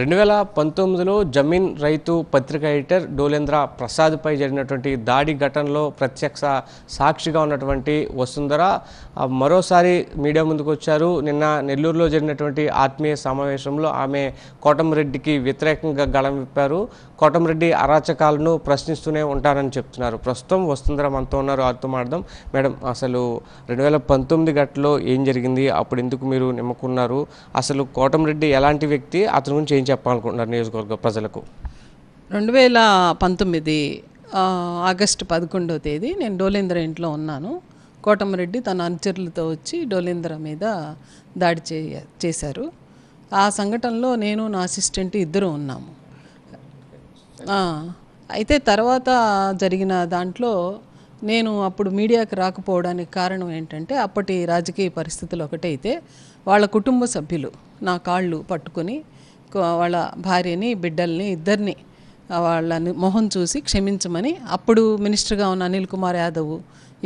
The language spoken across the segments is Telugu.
రెండు వేల పంతొమ్మిదిలో జమీన్ రైతు పత్రిక ఎడిటర్ డోలేంద్ర ప్రసాద్పై జరిగినటువంటి దాడి ఘటనలో ప్రత్యక్ష సాక్షిగా ఉన్నటువంటి వసుంధర మరోసారి మీడియా ముందుకు వచ్చారు నిన్న నెల్లూరులో జరిగినటువంటి ఆత్మీయ సమావేశంలో ఆమె కోటమిరెడ్డికి వ్యతిరేకంగా గళం విప్పారు కోటమిరెడ్డి అరాచకాలను ప్రశ్నిస్తూనే ఉంటారని చెప్తున్నారు ప్రస్తుతం వస్తుందరం మనతో ఉన్నారు అర్థం మాట్లాడదాం మేడం అసలు రెండు వేల పంతొమ్మిది గట్లో ఏం జరిగింది అప్పుడు ఎందుకు మీరు నిమ్మకున్నారు అసలు కోటమిరెడ్డి ఎలాంటి వ్యక్తి అతని గురించి ఏం చెప్పాలనుకుంటున్నారు నియోజకవర్గ ప్రజలకు రెండు వేల పంతొమ్మిది ఆగస్టు పదకొండవ తేదీ నేను డోలేంద్ర ఇంట్లో ఉన్నాను కోటమరెడ్డి తన అనుచరులతో వచ్చి డోలేంద్ర మీద దాడి చేశారు ఆ సంఘటనలో నేను నా అసిస్టెంట్ ఇద్దరు ఉన్నాము అయితే తర్వాత జరిగిన దాంట్లో నేను అప్పుడు మీడియాకి రాకపోవడానికి కారణం ఏంటంటే అప్పటి రాజకీయ పరిస్థితులు ఒకటైతే వాళ్ళ కుటుంబ సభ్యులు నా కాళ్ళు పట్టుకొని వాళ్ళ భార్యని బిడ్డల్ని ఇద్దరిని వాళ్ళని మొహం చూసి క్షమించమని అప్పుడు మినిస్టర్గా ఉన్న అనిల్ కుమార్ యాదవ్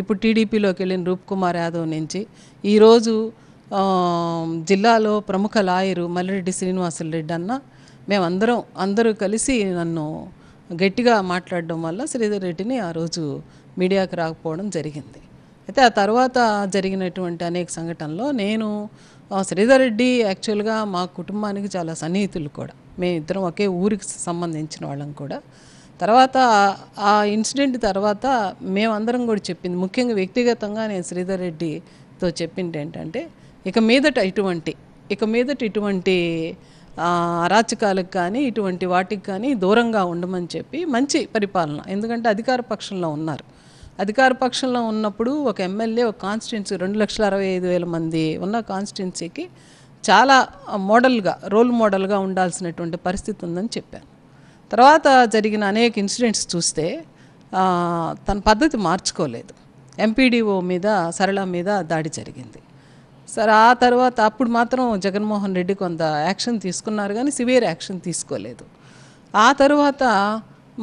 ఇప్పుడు టీడీపీలోకి వెళ్ళిన రూప్ కుమార్ యాదవ్ నుంచి ఈరోజు జిల్లాలో ప్రముఖ లాయరు మల్లిరెడ్డి శ్రీనివాసులు రెడ్డి అన్న మేమందరం అందరూ కలిసి నన్ను గట్టిగా మాట్లాడడం వల్ల శ్రీధర్ రెడ్డిని ఆ రోజు మీడియాకు రాకపోవడం జరిగింది అయితే ఆ తర్వాత జరిగినటువంటి అనేక సంఘటనలో నేను శ్రీధర్ రెడ్డి యాక్చువల్గా మా కుటుంబానికి చాలా సన్నిహితులు కూడా మేమిద్దరం ఒకే ఊరికి సంబంధించిన వాళ్ళం కూడా తర్వాత ఆ ఇన్సిడెంట్ తర్వాత మేమందరం కూడా చెప్పింది ముఖ్యంగా వ్యక్తిగతంగా నేను శ్రీధర్ రెడ్డితో చెప్పింది ఏంటంటే ఇక మీదట ఇటువంటి ఇక మీదట ఇటువంటి అరాచకాలకు కానీ ఇటువంటి వాటికి కానీ దూరంగా ఉండమని చెప్పి మంచి పరిపాలన ఎందుకంటే అధికార పక్షంలో ఉన్నారు అధికార పక్షంలో ఉన్నప్పుడు ఒక ఎమ్మెల్యే ఒక కాన్స్టిట్యున్సీ రెండు లక్షల అరవై ఐదు వేల మంది ఉన్న కాన్స్టిట్యున్సీకి చాలా మోడల్గా రోల్ మోడల్గా ఉండాల్సినటువంటి పరిస్థితి ఉందని చెప్పాను తర్వాత జరిగిన అనేక ఇన్సిడెంట్స్ చూస్తే తన పద్ధతి మార్చుకోలేదు ఎంపీడీఓ మీద సరళ మీద దాడి జరిగింది సరే ఆ తర్వాత అప్పుడు మాత్రం జగన్మోహన్ రెడ్డి కొంత యాక్షన్ తీసుకున్నారు కానీ సివియర్ యాక్షన్ తీసుకోలేదు ఆ తర్వాత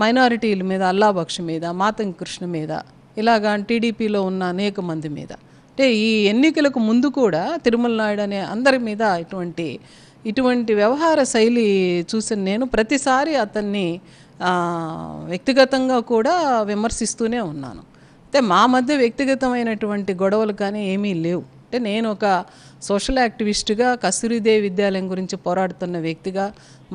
మైనారిటీల మీద అల్లాబక్ష మీద మాతం కృష్ణ మీద ఇలాగా టీడీపీలో ఉన్న అనేక మంది మీద అంటే ఈ ఎన్నికలకు ముందు కూడా తిరుమల నాయుడు అనే అందరి మీద ఇటువంటి ఇటువంటి వ్యవహార శైలి చూసిన నేను ప్రతిసారి అతన్ని వ్యక్తిగతంగా కూడా విమర్శిస్తూనే ఉన్నాను అయితే మా మధ్య వ్యక్తిగతమైనటువంటి గొడవలు కానీ ఏమీ లేవు అంటే నేను ఒక సోషల్ యాక్టివిస్ట్గా కస్తూరిదేవి విద్యాలయం గురించి పోరాడుతున్న వ్యక్తిగా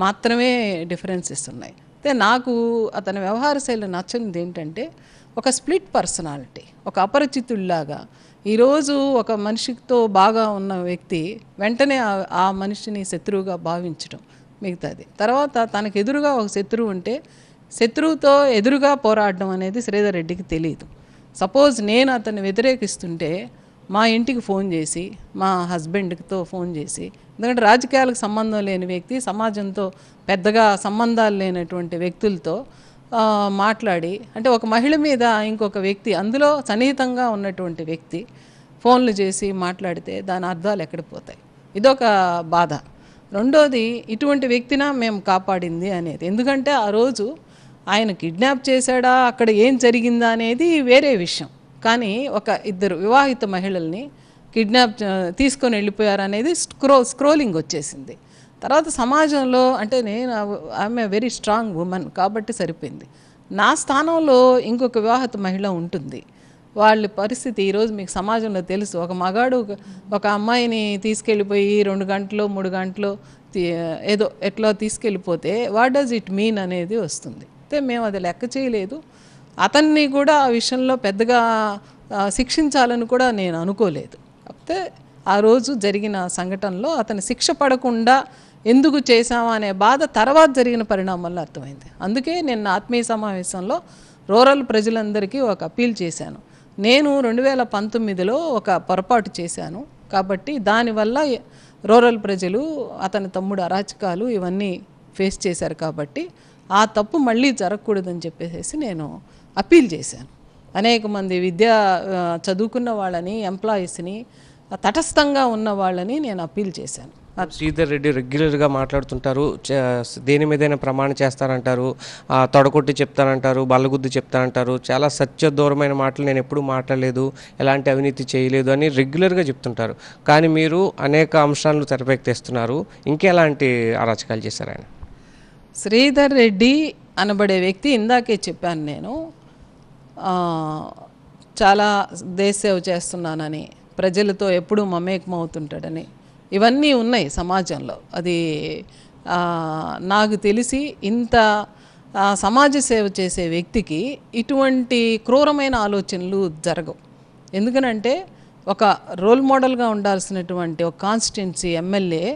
మాత్రమే డిఫరెన్సెస్ ఉన్నాయి అయితే నాకు అతని వ్యవహార శైలి నచ్చింది ఏంటంటే ఒక స్ప్లిట్ పర్సనాలిటీ ఒక అపరిచితుల్లాగా ఈరోజు ఒక మనిషితో బాగా ఉన్న వ్యక్తి వెంటనే ఆ మనిషిని శత్రువుగా భావించడం మిగతాది తర్వాత తనకు ఎదురుగా ఒక శత్రువు ఉంటే శత్రువుతో ఎదురుగా పోరాడడం అనేది శ్రీధర్ రెడ్డికి తెలియదు సపోజ్ నేను అతన్ని వ్యతిరేకిస్తుంటే మా ఇంటికి ఫోన్ చేసి మా హస్బెండ్తో ఫోన్ చేసి ఎందుకంటే రాజకీయాలకు సంబంధం లేని వ్యక్తి సమాజంతో పెద్దగా సంబంధాలు లేనటువంటి వ్యక్తులతో మాట్లాడి అంటే ఒక మహిళ మీద ఇంకొక వ్యక్తి అందులో సన్నిహితంగా ఉన్నటువంటి వ్యక్తి ఫోన్లు చేసి మాట్లాడితే దాని అర్థాలు ఎక్కడిపోతాయి ఇదొక బాధ రెండోది ఇటువంటి వ్యక్తిన మేము కాపాడింది అనేది ఎందుకంటే ఆ రోజు ఆయన కిడ్నాప్ చేశాడా అక్కడ ఏం జరిగిందా అనేది వేరే విషయం కానీ ఒక ఇద్దరు వివాహిత మహిళల్ని కిడ్నాప్ తీసుకొని వెళ్ళిపోయారు అనేది స్క్రో స్క్రోలింగ్ వచ్చేసింది తర్వాత సమాజంలో అంటే నేను ఆమె వెరీ స్ట్రాంగ్ ఉమెన్ కాబట్టి సరిపోయింది నా స్థానంలో ఇంకొక వివాహిత మహిళ ఉంటుంది వాళ్ళ పరిస్థితి ఈరోజు మీకు సమాజంలో తెలుసు ఒక మగాడు ఒక అమ్మాయిని తీసుకెళ్ళిపోయి రెండు గంటలు మూడు గంటలు ఏదో ఎట్లా తీసుకెళ్ళిపోతే వాట్ డస్ ఇట్ మీన్ అనేది వస్తుంది అయితే మేము అది లెక్క చేయలేదు అతన్ని కూడా ఆ విషయంలో పెద్దగా శిక్షించాలని కూడా నేను అనుకోలేదు కాకపోతే ఆ రోజు జరిగిన సంఘటనలో అతను శిక్ష పడకుండా ఎందుకు చేశామా అనే బాధ తర్వాత జరిగిన పరిణామాల్లో అర్థమైంది అందుకే నేను ఆత్మీయ సమావేశంలో రూరల్ ప్రజలందరికీ ఒక అప్పీల్ చేశాను నేను రెండు వేల పంతొమ్మిదిలో ఒక పొరపాటు చేశాను కాబట్టి దానివల్ల రూరల్ ప్రజలు అతని తమ్ముడు అరాచకాలు ఇవన్నీ ఫేస్ చేశారు కాబట్టి ఆ తప్పు మళ్ళీ జరగకూడదని చెప్పేసి నేను అప్పీల్ చేశాను అనేక మంది విద్య చదువుకున్న వాళ్ళని ఎంప్లాయీస్ని తటస్థంగా ఉన్న వాళ్ళని నేను అప్పీల్ చేశాను శ్రీధర్ రెడ్డి రెగ్యులర్గా మాట్లాడుతుంటారు దేని మీదైనా ప్రమాణం చేస్తారంటారు తొడగొట్టి చెప్తానంటారు బల్లగుద్ది చెప్తానంటారు చాలా సత్య దూరమైన మాటలు నేను ఎప్పుడూ మాట్లాడలేదు ఎలాంటి అవినీతి చేయలేదు అని రెగ్యులర్గా చెప్తుంటారు కానీ మీరు అనేక అంశాలను తెరపెక్కిస్తున్నారు ఇంకెలాంటి అరాచకాలు చేశారు ఆయన శ్రీధర్ రెడ్డి అనబడే వ్యక్తి ఇందాకే చెప్పాను నేను చాలా దేశసేవ చేస్తున్నానని ప్రజలతో ఎప్పుడూ మమేకమవుతుంటాడని ఇవన్నీ ఉన్నాయి సమాజంలో అది నాకు తెలిసి ఇంత సమాజ సేవ చేసే వ్యక్తికి ఇటువంటి క్రూరమైన ఆలోచనలు జరగవు ఎందుకనంటే ఒక రోల్ మోడల్గా ఉండాల్సినటువంటి ఒక కాన్స్టిట్యున్సీ ఎమ్మెల్యే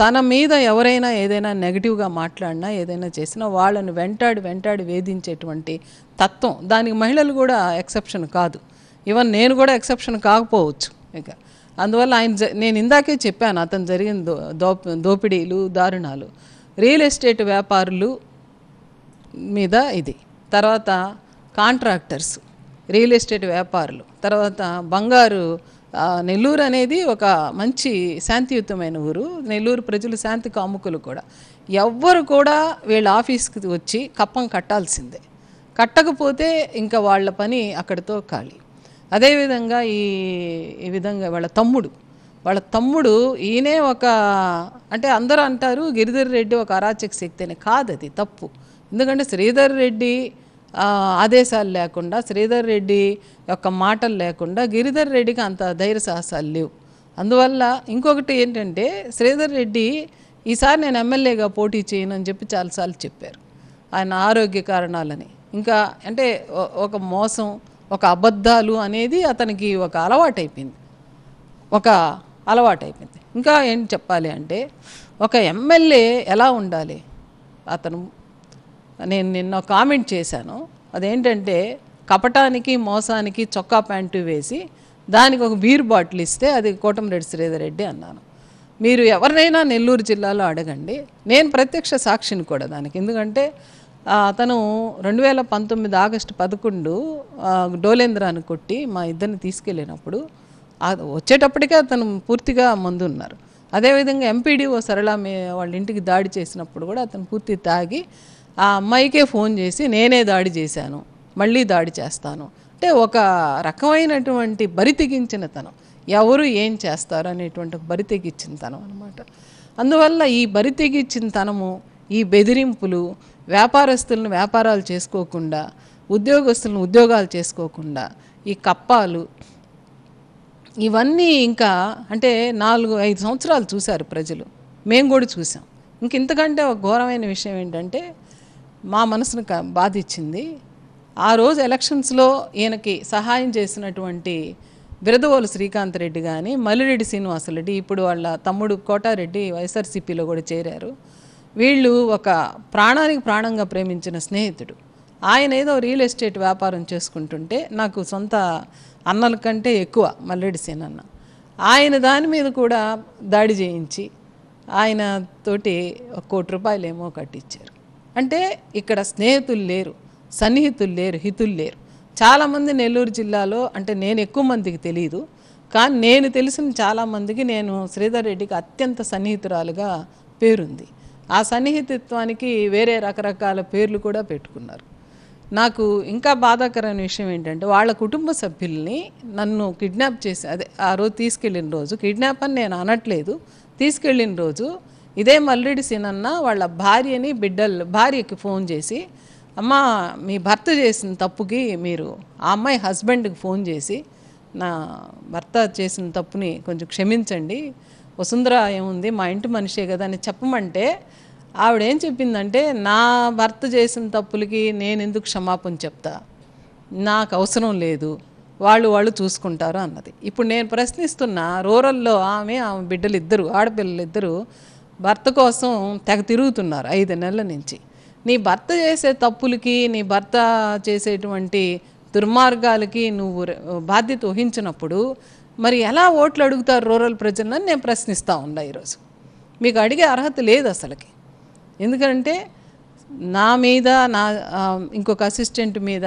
తన మీద ఎవరైనా ఏదైనా నెగిటివ్గా మాట్లాడినా ఏదైనా చేసినా వాళ్ళను వెంటాడి వెంటాడి వేధించేటువంటి తత్వం దానికి మహిళలు కూడా ఎక్సెప్షన్ కాదు ఈవెన్ నేను కూడా ఎక్సెప్షన్ కాకపోవచ్చు ఇక అందువల్ల ఆయన నేను ఇందాకే చెప్పాను అతను జరిగిన దో దోపిడీలు దారుణాలు రియల్ ఎస్టేట్ వ్యాపారులు మీద ఇది తర్వాత కాంట్రాక్టర్స్ రియల్ ఎస్టేట్ వ్యాపారులు తర్వాత బంగారు నెల్లూరు అనేది ఒక మంచి శాంతియుతమైన ఊరు నెల్లూరు ప్రజలు శాంతి కాముకులు కూడా ఎవ్వరు కూడా వీళ్ళ ఆఫీస్కి వచ్చి కప్పం కట్టాల్సిందే కట్టకపోతే ఇంకా వాళ్ళ పని అక్కడితో ఖాళీ అదేవిధంగా ఈ ఈ విధంగా వాళ్ళ తమ్ముడు వాళ్ళ తమ్ముడు ఈయనే ఒక అంటే అందరూ అంటారు గిరిధర్ రెడ్డి ఒక అరాచక శక్తి అని కాదు అది తప్పు ఎందుకంటే శ్రీధర్ రెడ్డి ఆదేశాలు లేకుండా శ్రీధర్ రెడ్డి యొక్క మాటలు లేకుండా గిరిధర్ రెడ్డికి అంత ధైర్య సాహసాలు లేవు అందువల్ల ఇంకొకటి ఏంటంటే శ్రీధర్ రెడ్డి ఈసారి నేను ఎమ్మెల్యేగా పోటీ చేయను అని చెప్పి చాలాసార్లు చెప్పారు ఆయన ఆరోగ్య కారణాలని ఇంకా అంటే ఒక మోసం ఒక అబద్ధాలు అనేది అతనికి ఒక అలవాటైపోయింది ఒక అలవాటైపోయింది ఇంకా ఏం చెప్పాలి అంటే ఒక ఎమ్మెల్యే ఎలా ఉండాలి అతను నేను నిన్న కామెంట్ చేశాను అదేంటంటే కపటానికి మోసానికి చొక్కా ప్యాంటు వేసి దానికి ఒక బీర్ బాటిల్ ఇస్తే అది కోటంరెడ్డి శ్రీధర్ రెడ్డి అన్నాను మీరు ఎవరినైనా నెల్లూరు జిల్లాలో అడగండి నేను ప్రత్యక్ష సాక్షిని కూడా దానికి ఎందుకంటే అతను రెండు వేల పంతొమ్మిది ఆగస్టు పదకొండు డోలేంద్రాన్ని కొట్టి మా ఇద్దరిని తీసుకెళ్ళినప్పుడు వచ్చేటప్పటికే అతను పూర్తిగా మందు ఉన్నారు అదేవిధంగా ఎంపీడీఓ సరళ వాళ్ళ ఇంటికి దాడి చేసినప్పుడు కూడా అతను పూర్తి తాగి ఆ అమ్మాయికే ఫోన్ చేసి నేనే దాడి చేశాను మళ్ళీ దాడి చేస్తాను అంటే ఒక రకమైనటువంటి బరితెగించిన తనం ఎవరు ఏం చేస్తారు అనేటువంటి బరితెగించిన తనం అనమాట అందువల్ల ఈ బరితెగించిన తనము ఈ బెదిరింపులు వ్యాపారస్తులను వ్యాపారాలు చేసుకోకుండా ఉద్యోగస్తులను ఉద్యోగాలు చేసుకోకుండా ఈ కప్పాలు ఇవన్నీ ఇంకా అంటే నాలుగు ఐదు సంవత్సరాలు చూశారు ప్రజలు మేము కూడా చూసాం ఇంక ఇంతకంటే ఒక ఘోరమైన విషయం ఏంటంటే మా మనసును బాధించింది ఆ రోజు ఎలక్షన్స్లో ఈయనకి సహాయం చేసినటువంటి బిరదవోలు శ్రీకాంత్ రెడ్డి కానీ మల్లిరెడ్డి శ్రీనివాసరెడ్డి ఇప్పుడు వాళ్ళ తమ్ముడు కోటారెడ్డి వైఎస్ఆర్సీపీలో కూడా చేరారు వీళ్ళు ఒక ప్రాణానికి ప్రాణంగా ప్రేమించిన స్నేహితుడు ఆయన ఏదో రియల్ ఎస్టేట్ వ్యాపారం చేసుకుంటుంటే నాకు సొంత అన్నల కంటే ఎక్కువ మల్లిరెడ్డి సీనన్న ఆయన దాని మీద కూడా దాడి చేయించి ఆయన తోటి ఒక కోటి రూపాయలేమో కట్టించారు అంటే ఇక్కడ స్నేహితులు లేరు సన్నిహితులు లేరు హితులు లేరు చాలామంది నెల్లూరు జిల్లాలో అంటే నేను ఎక్కువ మందికి తెలియదు కానీ నేను తెలిసిన చాలామందికి నేను శ్రీధర్ రెడ్డికి అత్యంత సన్నిహితురాలుగా పేరుంది ఆ సన్నిహితత్వానికి వేరే రకరకాల పేర్లు కూడా పెట్టుకున్నారు నాకు ఇంకా బాధాకరమైన విషయం ఏంటంటే వాళ్ళ కుటుంబ సభ్యుల్ని నన్ను కిడ్నాప్ చేసి అదే ఆ రోజు తీసుకెళ్ళిన రోజు కిడ్నాప్ అని నేను అనట్లేదు తీసుకెళ్ళిన రోజు ఇదే మల్లుడి సినన్న వాళ్ళ భార్యని బిడ్డలు భార్యకి ఫోన్ చేసి అమ్మ మీ భర్త చేసిన తప్పుకి మీరు ఆ అమ్మాయి హస్బెండ్కి ఫోన్ చేసి నా భర్త చేసిన తప్పుని కొంచెం క్షమించండి వసుంధర ఏముంది మా ఇంటి మనిషే కదా అని చెప్పమంటే ఆవిడేం చెప్పిందంటే నా భర్త చేసిన తప్పులకి నేను ఎందుకు క్షమాపణ చెప్తా నాకు అవసరం లేదు వాళ్ళు వాళ్ళు చూసుకుంటారు అన్నది ఇప్పుడు నేను ప్రశ్నిస్తున్న రూరల్లో ఆమె ఆమె బిడ్డలు ఇద్దరు ఆడపిల్లలు ఇద్దరు భర్త కోసం తెగ తిరుగుతున్నారు ఐదు నెలల నుంచి నీ భర్త చేసే తప్పులకి నీ భర్త చేసేటువంటి దుర్మార్గాలకి నువ్వు బాధ్యత వహించినప్పుడు మరి ఎలా ఓట్లు అడుగుతారు రూరల్ ప్రజలను నేను ప్రశ్నిస్తూ ఉన్నా ఈరోజు మీకు అడిగే అర్హత లేదు అసలుకి ఎందుకంటే నా మీద నా ఇంకొక అసిస్టెంట్ మీద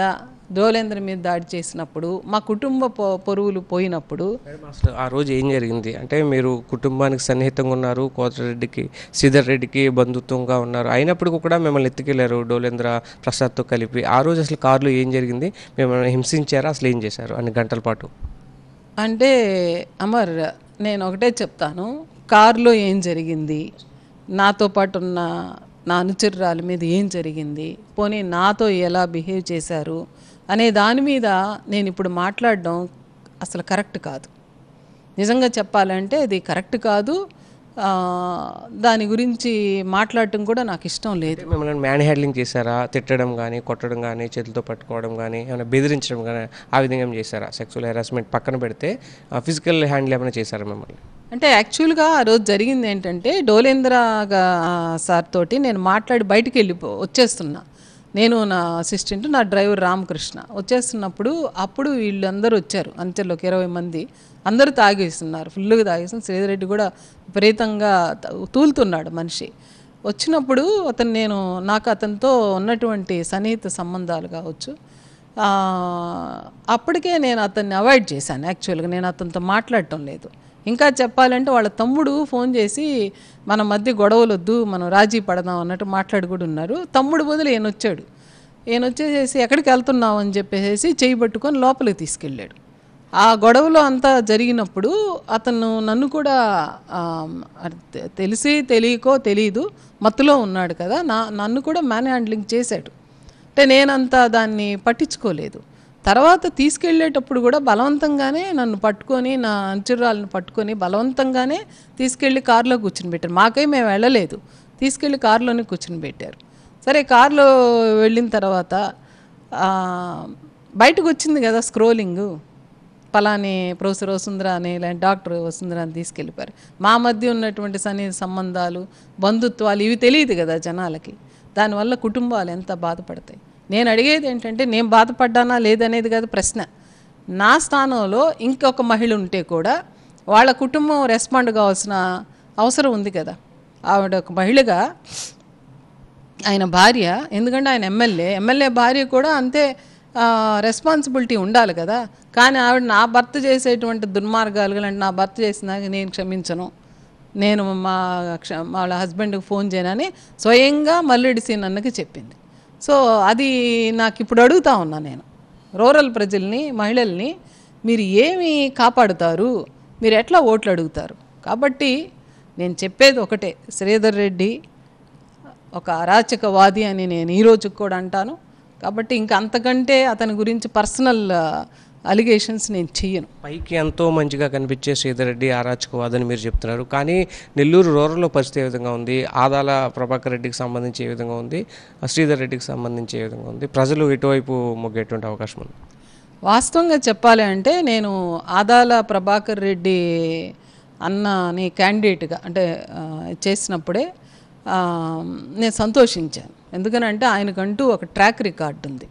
దోలేంద్ర మీద దాడి చేసినప్పుడు మా కుటుంబ పొరువులు పోయినప్పుడు అసలు ఆ రోజు ఏం జరిగింది అంటే మీరు కుటుంబానికి సన్నిహితంగా ఉన్నారు కోతరెడ్డికి శ్రీధర్ రెడ్డికి బంధుత్వంగా ఉన్నారు అయినప్పటికీ కూడా మిమ్మల్ని ఎత్తుకెళ్లారు డోలేంద్ర ప్రసాద్తో కలిపి ఆ రోజు అసలు కారులో ఏం జరిగింది మిమ్మల్ని హింసించారా అసలు ఏం చేశారు అన్ని గంటల పాటు అంటే అమర్ నేను ఒకటే చెప్తాను కారులో ఏం జరిగింది నాతో పాటు ఉన్న నా అనుచరురాల మీద ఏం జరిగింది పోనీ నాతో ఎలా బిహేవ్ చేశారు అనే దాని మీద నేను ఇప్పుడు మాట్లాడడం అసలు కరెక్ట్ కాదు నిజంగా చెప్పాలంటే అది కరెక్ట్ కాదు దాని గురించి మాట్లాడటం కూడా నాకు ఇష్టం లేదు మిమ్మల్ని మ్యాన్ హ్యాండ్లింగ్ చేశారా తిట్టడం కానీ కొట్టడం కానీ చేతులతో పట్టుకోవడం కానీ ఏమైనా బెదిరించడం కానీ ఆ విధంగా ఏమి చేశారా సెక్సువల్ హెరాస్మెంట్ పక్కన పెడితే ఫిజికల్ హ్యాండిల్ ఏమైనా చేశారా మిమ్మల్ని అంటే యాక్చువల్గా ఆ రోజు జరిగింది ఏంటంటే డోలేంద్ర సార్ తోటి నేను మాట్లాడి బయటికి వెళ్ళిపో వచ్చేస్తున్నా నేను నా అసిస్టెంట్ నా డ్రైవర్ రామకృష్ణ వచ్చేస్తున్నప్పుడు అప్పుడు వీళ్ళందరూ వచ్చారు అంచెల్లో ఇరవై మంది అందరూ తాగేస్తున్నారు ఫుల్గా తాగేస్తున్నారు శ్రీధరెడ్డి కూడా విపరీతంగా తూలుతున్నాడు మనిషి వచ్చినప్పుడు అతను నేను నాకు అతనితో ఉన్నటువంటి సన్నిహిత సంబంధాలు కావచ్చు అప్పటికే నేను అతన్ని అవాయిడ్ చేశాను యాక్చువల్గా నేను అతనితో మాట్లాడటం లేదు ఇంకా చెప్పాలంటే వాళ్ళ తమ్ముడు ఫోన్ చేసి మన మధ్య గొడవలు వద్దు మనం రాజీ పడదాం అన్నట్టు మాట్లాడి కూడా ఉన్నారు తమ్ముడు బదులు ఈయన వచ్చాడు ఈయన వచ్చేసేసి ఎక్కడికి వెళ్తున్నావు అని చెప్పేసి చేయి పట్టుకొని లోపలికి తీసుకెళ్ళాడు ఆ గొడవలో అంతా జరిగినప్పుడు అతను నన్ను కూడా తెలిసి తెలియకో తెలియదు మత్తులో ఉన్నాడు కదా నా నన్ను కూడా మ్యాన్ హ్యాండ్లింగ్ చేశాడు అంటే నేనంతా దాన్ని పట్టించుకోలేదు తర్వాత తీసుకెళ్ళేటప్పుడు కూడా బలవంతంగానే నన్ను పట్టుకొని నా అంచురాలను పట్టుకొని బలవంతంగానే తీసుకెళ్ళి కారులో కూర్చుని పెట్టారు మాకై మేము వెళ్ళలేదు తీసుకెళ్ళి కారులోనే కూర్చుని పెట్టారు సరే కారులో వెళ్ళిన తర్వాత బయటకు వచ్చింది కదా స్క్రోలింగ్ పలాని ప్రొఫెసర్ వసుంధర అని లేని డాక్టర్ వసుంధర అని తీసుకెళ్ళిపోయారు మా మధ్య ఉన్నటువంటి సన్ని సంబంధాలు బంధుత్వాలు ఇవి తెలియదు కదా జనాలకి దానివల్ల కుటుంబాలు ఎంత బాధపడతాయి నేను అడిగేది ఏంటంటే నేను బాధపడ్డానా లేదనేది కాదు ప్రశ్న నా స్థానంలో ఇంకొక మహిళ ఉంటే కూడా వాళ్ళ కుటుంబం రెస్పాండ్ కావాల్సిన అవసరం ఉంది కదా ఆవిడ ఒక మహిళగా ఆయన భార్య ఎందుకంటే ఆయన ఎమ్మెల్యే ఎమ్మెల్యే భార్య కూడా అంతే రెస్పాన్సిబిలిటీ ఉండాలి కదా కానీ ఆవిడ నా భర్త చేసేటువంటి దుర్మార్గాలు అంటే నా భర్త చేసినాక నేను క్షమించను నేను మా వాళ్ళ హస్బెండ్కి ఫోన్ చేయనని స్వయంగా మల్లిడిసి నన్నకి చెప్పింది సో అది నాకు ఇప్పుడు అడుగుతా ఉన్నా నేను రూరల్ ప్రజల్ని మహిళల్ని మీరు ఏమి కాపాడుతారు మీరు ఎట్లా ఓట్లు అడుగుతారు కాబట్టి నేను చెప్పేది ఒకటే శ్రీధర్ రెడ్డి ఒక అరాచకవాది అని నేను ఈరోజు కూడా అంటాను కాబట్టి ఇంకా అంతకంటే అతని గురించి పర్సనల్ అలిగేషన్స్ నేను చేయను పైకి ఎంతో మంచిగా కనిపించే సీతారెడ్డి ఆరాచకవాదని మీరు చెప్తున్నారు కానీ నెల్లూరు రూరల్లో పరిస్థితి ఏ విధంగా ఉంది ఆదాల ప్రభాకర్ రెడ్డికి సంబంధించి ఏ విధంగా ఉంది శ్రీధర్ రెడ్డికి సంబంధించి ఏ విధంగా ఉంది ప్రజలు ఎటువైపు మొగ్గేటువంటి అవకాశం ఉంది వాస్తవంగా చెప్పాలి అంటే నేను ఆదాల ప్రభాకర్ రెడ్డి అన్నని క్యాండిడేట్గా అంటే చేసినప్పుడే నేను సంతోషించాను ఎందుకనంటే ఆయనకంటూ ఒక ట్రాక్ రికార్డు ఉంది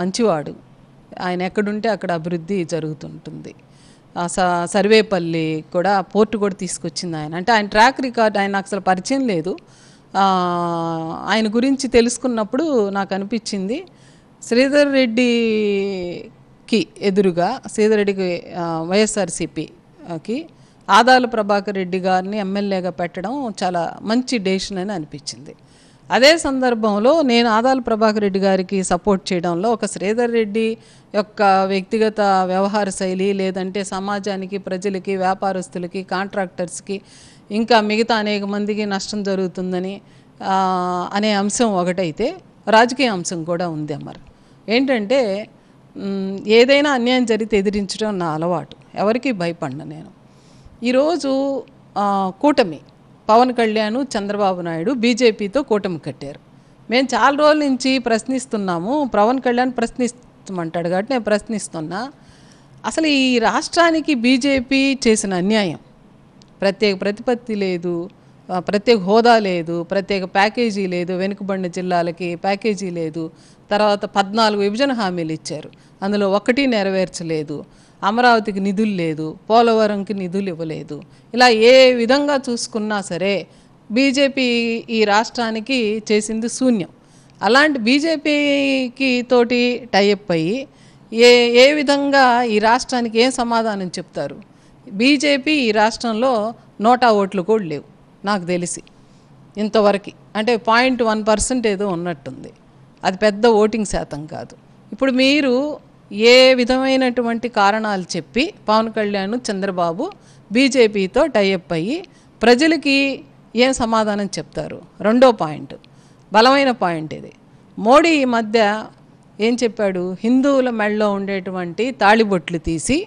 మంచివాడు ఆయన ఎక్కడుంటే అక్కడ అభివృద్ధి జరుగుతుంటుంది ఆ స సర్వేపల్లి కూడా పోర్టు కూడా తీసుకొచ్చింది ఆయన అంటే ఆయన ట్రాక్ రికార్డ్ ఆయన అసలు పరిచయం లేదు ఆయన గురించి తెలుసుకున్నప్పుడు నాకు అనిపించింది శ్రీధర్ రెడ్డికి ఎదురుగా శ్రీధర్ రెడ్డికి వైఎస్ఆర్సీపీకి ఆదాల ప్రభాకర్ రెడ్డి గారిని ఎమ్మెల్యేగా పెట్టడం చాలా మంచి డేషన్ అని అనిపించింది అదే సందర్భంలో నేను ఆదాల ప్రభాకర్ రెడ్డి గారికి సపోర్ట్ చేయడంలో ఒక శ్రీధర్ రెడ్డి యొక్క వ్యక్తిగత వ్యవహార శైలి లేదంటే సమాజానికి ప్రజలకి వ్యాపారస్తులకి కాంట్రాక్టర్స్కి ఇంకా మిగతా అనేక మందికి నష్టం జరుగుతుందని అనే అంశం ఒకటైతే రాజకీయ అంశం కూడా ఉంది అమ్మారు ఏంటంటే ఏదైనా అన్యాయం జరిగితే ఎదిరించడం నా అలవాటు ఎవరికీ భయపడిన నేను ఈరోజు కూటమి పవన్ కళ్యాణ్ చంద్రబాబు నాయుడు బీజేపీతో కూటమి కట్టారు మేము చాలా రోజుల నుంచి ప్రశ్నిస్తున్నాము పవన్ కళ్యాణ్ ప్రశ్నిస్తామంటాడు కాబట్టి నేను ప్రశ్నిస్తున్నా అసలు ఈ రాష్ట్రానికి బీజేపీ చేసిన అన్యాయం ప్రత్యేక ప్రతిపత్తి లేదు ప్రత్యేక హోదా లేదు ప్రత్యేక ప్యాకేజీ లేదు వెనుకబడిన జిల్లాలకి ప్యాకేజీ లేదు తర్వాత పద్నాలుగు విభజన హామీలు ఇచ్చారు అందులో ఒకటి నెరవేర్చలేదు అమరావతికి నిధులు లేదు పోలవరంకి నిధులు ఇవ్వలేదు ఇలా ఏ విధంగా చూసుకున్నా సరే బీజేపీ ఈ రాష్ట్రానికి చేసింది శూన్యం అలాంటి బీజేపీకి తోటి టైఅప్ అయ్యి ఏ ఏ విధంగా ఈ రాష్ట్రానికి ఏం సమాధానం చెప్తారు బీజేపీ ఈ రాష్ట్రంలో నోటా ఓట్లు కూడా లేవు నాకు తెలిసి ఇంతవరకు అంటే పాయింట్ వన్ పర్సెంట్ ఏదో ఉన్నట్టుంది అది పెద్ద ఓటింగ్ శాతం కాదు ఇప్పుడు మీరు ఏ విధమైనటువంటి కారణాలు చెప్పి పవన్ కళ్యాణ్ చంద్రబాబు బీజేపీతో టైఅప్ అయ్యి ప్రజలకి ఏం సమాధానం చెప్తారు రెండో పాయింట్ బలమైన పాయింట్ ఇది మోడీ ఈ మధ్య ఏం చెప్పాడు హిందువుల మెడలో ఉండేటువంటి తాళిబొట్లు తీసి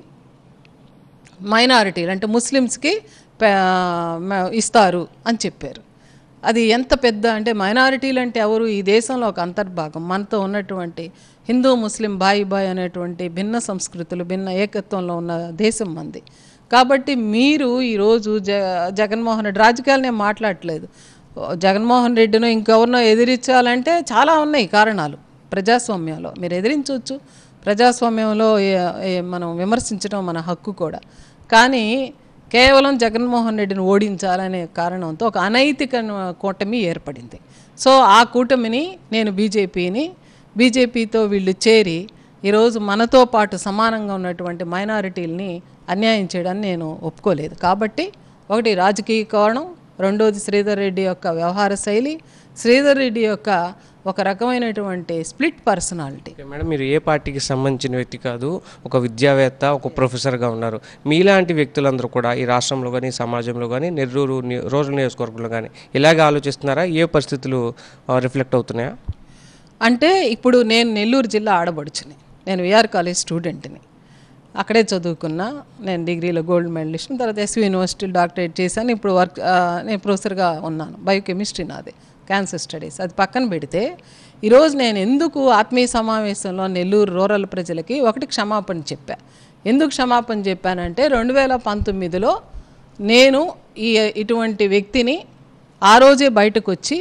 మైనారిటీలు అంటే ముస్లిమ్స్కి ఇస్తారు అని చెప్పారు అది ఎంత పెద్ద అంటే మైనారిటీలు అంటే ఎవరు ఈ దేశంలో ఒక అంతర్భాగం మనతో ఉన్నటువంటి హిందూ ముస్లిం బాయి బాయ్ అనేటువంటి భిన్న సంస్కృతులు భిన్న ఏకత్వంలో ఉన్న దేశం మంది కాబట్టి మీరు ఈరోజు జ జగన్మోహన్ రెడ్డి రాజకీయాలు నేను మాట్లాడట్లేదు జగన్మోహన్ రెడ్డిను ఇంకెవరినో ఎదిరించాలంటే చాలా ఉన్నాయి కారణాలు ప్రజాస్వామ్యంలో మీరు ఎదిరించవచ్చు ప్రజాస్వామ్యంలో మనం విమర్శించడం మన హక్కు కూడా కానీ కేవలం జగన్మోహన్ రెడ్డిని ఓడించాలనే కారణంతో ఒక అనైతిక కూటమి ఏర్పడింది సో ఆ కూటమిని నేను బీజేపీని బీజేపీతో వీళ్ళు చేరి ఈరోజు మనతో పాటు సమానంగా ఉన్నటువంటి మైనారిటీలని అన్యాయం చేయడాన్ని నేను ఒప్పుకోలేదు కాబట్టి ఒకటి రాజకీయ కోణం రెండోది శ్రీధర్ రెడ్డి యొక్క వ్యవహార శైలి శ్రీధర్ రెడ్డి యొక్క ఒక రకమైనటువంటి స్ప్లిట్ పర్సనాలిటీ మేడం మీరు ఏ పార్టీకి సంబంధించిన వ్యక్తి కాదు ఒక విద్యావేత్త ఒక ప్రొఫెసర్గా ఉన్నారు మీలాంటి వ్యక్తులందరూ కూడా ఈ రాష్ట్రంలో కానీ సమాజంలో కానీ నెర్రూరు రోజు నియోజకవర్గంలో కానీ ఇలాగే ఆలోచిస్తున్నారా ఏ పరిస్థితులు రిఫ్లెక్ట్ అవుతున్నాయా అంటే ఇప్పుడు నేను నెల్లూరు జిల్లా ఆడబడుచుని నేను విఆర్ కాలేజ్ స్టూడెంట్ని అక్కడే చదువుకున్నా నేను డిగ్రీలో గోల్డ్ మెడలిస్ట్ తర్వాత ఎస్వి యూనివర్సిటీ డాక్టరేట్ చేశాను ఇప్పుడు వర్క్ నేను ప్రొఫెసర్గా ఉన్నాను బయోకెమిస్ట్రీ నాది క్యాన్సర్ స్టడీస్ అది పక్కన పెడితే ఈరోజు నేను ఎందుకు ఆత్మీయ సమావేశంలో నెల్లూరు రూరల్ ప్రజలకి ఒకటి క్షమాపణ చెప్పా ఎందుకు క్షమాపణ చెప్పానంటే రెండు వేల పంతొమ్మిదిలో నేను ఈ ఇటువంటి వ్యక్తిని ఆ రోజే బయటకు వచ్చి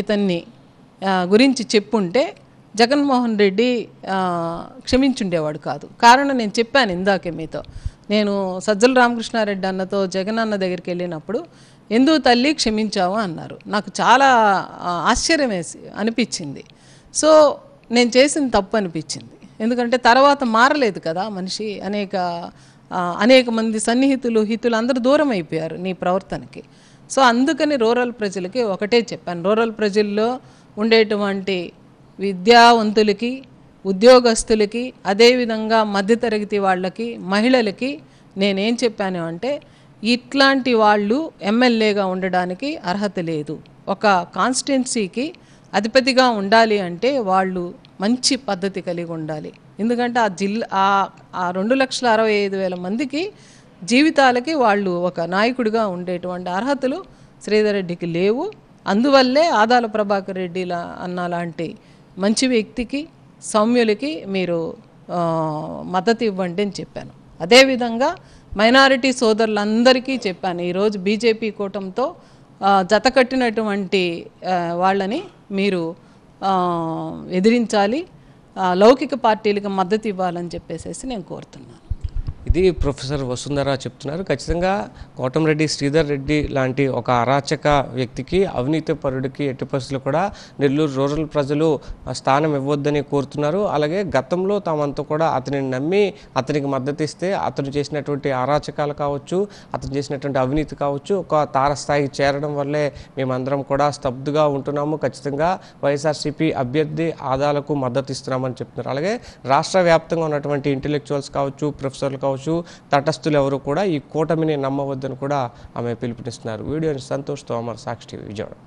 ఇతన్ని గురించి చెప్పుంటే జగన్మోహన్ రెడ్డి క్షమించుండేవాడు కాదు కారణం నేను చెప్పాను ఇందాకే మీతో నేను సజ్జల రామకృష్ణారెడ్డి అన్నతో జగన్ అన్న దగ్గరికి వెళ్ళినప్పుడు ఎందుకు తల్లి క్షమించావు అన్నారు నాకు చాలా ఆశ్చర్యం వేసి అనిపించింది సో నేను చేసిన తప్పు అనిపించింది ఎందుకంటే తర్వాత మారలేదు కదా మనిషి అనేక అనేక మంది సన్నిహితులు హితులు అందరూ దూరం అయిపోయారు నీ ప్రవర్తనకి సో అందుకని రూరల్ ప్రజలకి ఒకటే చెప్పాను రూరల్ ప్రజల్లో ఉండేటువంటి విద్యావంతులకి ఉద్యోగస్తులకి అదేవిధంగా మధ్యతరగతి వాళ్ళకి మహిళలకి నేనేం చెప్పాను అంటే ఇట్లాంటి వాళ్ళు ఎమ్మెల్యేగా ఉండడానికి అర్హత లేదు ఒక కాన్స్టిట్యున్సీకి అధిపతిగా ఉండాలి అంటే వాళ్ళు మంచి పద్ధతి కలిగి ఉండాలి ఎందుకంటే ఆ జిల్లా ఆ రెండు లక్షల అరవై ఐదు వేల మందికి జీవితాలకి వాళ్ళు ఒక నాయకుడిగా ఉండేటువంటి అర్హతలు శ్రీధర్ రెడ్డికి లేవు అందువల్లే ఆదాల ప్రభాకర్ రెడ్డి అన్న లాంటి మంచి వ్యక్తికి సౌమ్యులకి మీరు మద్దతు ఇవ్వండి అని చెప్పాను అదేవిధంగా మైనారిటీ సోదరులందరికీ చెప్పాను ఈరోజు బీజేపీ కూటంతో జతకట్టినటువంటి వాళ్ళని మీరు ఎదిరించాలి లౌకిక పార్టీలకు మద్దతు ఇవ్వాలని చెప్పేసి నేను కోరుతున్నాను ఇది ప్రొఫెసర్ వసుంధర చెప్తున్నారు ఖచ్చితంగా కోటంరెడ్డి శ్రీధర్ రెడ్డి లాంటి ఒక అరాచక వ్యక్తికి అవినీతి పరుడికి ఎట్టి పరిస్థితులు కూడా నెల్లూరు రూరల్ ప్రజలు స్థానం ఇవ్వద్దని కోరుతున్నారు అలాగే గతంలో తామంతా కూడా అతనిని నమ్మి అతనికి మద్దతు ఇస్తే అతను చేసినటువంటి అరాచకాలు కావచ్చు అతను చేసినటువంటి అవినీతి కావచ్చు ఒక తారస్థాయికి చేరడం వల్లే మేమందరం కూడా స్తబ్దుగా ఉంటున్నాము ఖచ్చితంగా వైఎస్ఆర్సీపీ అభ్యర్థి ఆదాలకు మద్దతు ఇస్తున్నామని చెప్తున్నారు అలాగే రాష్ట్ర వ్యాప్తంగా ఉన్నటువంటి ఇంటెలెక్చువల్స్ కావచ్చు ప్రొఫెసర్లు కావచ్చు కావచ్చు తటస్థులు ఎవరు కూడా ఈ కూటమిని నమ్మవద్దని కూడా ఆమె పిలుపునిస్తున్నారు వీడియోని సంతోష్ తోమర్ సాక్షి విజయవాడ